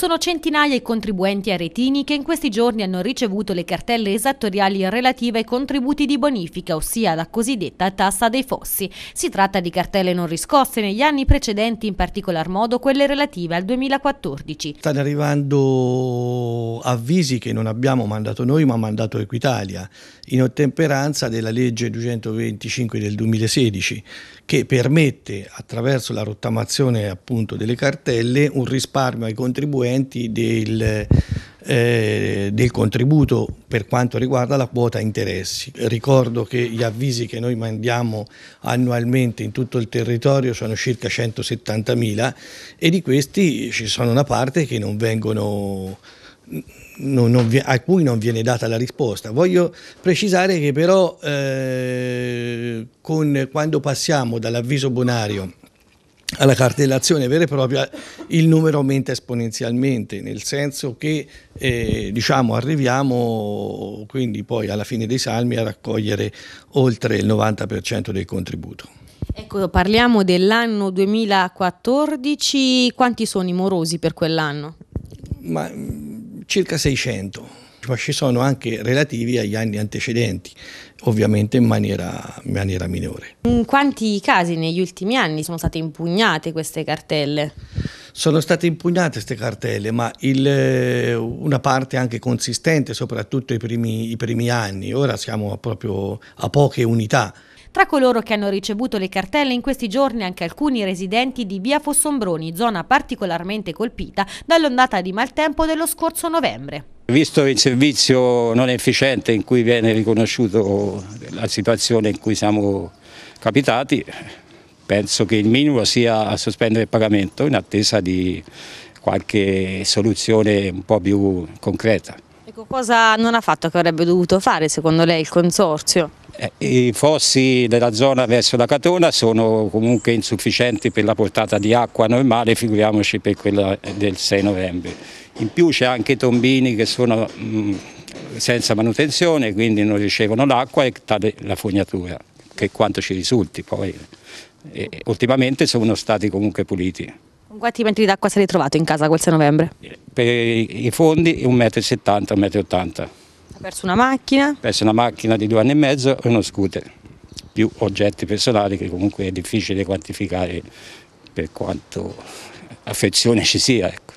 Sono centinaia i contribuenti aretini che in questi giorni hanno ricevuto le cartelle esattoriali relative ai contributi di bonifica, ossia la cosiddetta tassa dei fossi. Si tratta di cartelle non riscosse negli anni precedenti, in particolar modo quelle relative al 2014. Stanno arrivando avvisi che non abbiamo mandato noi, ma ha mandato Equitalia, in ottemperanza della legge 225 del 2016, che permette, attraverso la rottamazione appunto delle cartelle, un risparmio ai contribuenti conseguenti del, eh, del contributo per quanto riguarda la quota interessi. Ricordo che gli avvisi che noi mandiamo annualmente in tutto il territorio sono circa 170.000 e di questi ci sono una parte vengono, non, non, a cui non viene data la risposta. Voglio precisare che però eh, con, quando passiamo dall'avviso bonario alla cartellazione vera e propria il numero aumenta esponenzialmente, nel senso che eh, diciamo, arriviamo quindi poi alla fine dei salmi a raccogliere oltre il 90% del contributo. Ecco, parliamo dell'anno 2014, quanti sono i morosi per quell'anno? Mm, circa 600 ma ci sono anche relativi agli anni antecedenti, ovviamente in maniera, in maniera minore. In quanti casi negli ultimi anni sono state impugnate queste cartelle? sono state impugnate queste cartelle, ma il, eh, una parte anche consistente, soprattutto i primi, i primi anni, ora siamo proprio a poche unità. Tra coloro che hanno ricevuto le cartelle in questi giorni anche alcuni residenti di via Fossombroni, zona particolarmente colpita dall'ondata di maltempo dello scorso novembre. Visto il servizio non efficiente in cui viene riconosciuto la situazione in cui siamo capitati, penso che il minimo sia sospendere il pagamento in attesa di qualche soluzione un po' più concreta. Ecco, cosa non ha fatto che avrebbe dovuto fare secondo lei il Consorzio? Eh, I fossi della zona verso la Catona sono comunque insufficienti per la portata di acqua normale, figuriamoci per quella del 6 novembre. In più c'è anche i tombini che sono mm, senza manutenzione, quindi non ricevono l'acqua e tale la fognatura, che è quanto ci risulti poi. E ultimamente sono stati comunque puliti. Quanti metri d'acqua si è ritrovato in casa quel 6 novembre? Per i fondi 1,70 m, 1,80 m. Ha perso una macchina? Ha perso una macchina di due anni e mezzo e uno scooter, più oggetti personali che comunque è difficile quantificare per quanto affezione ci sia. Ecco.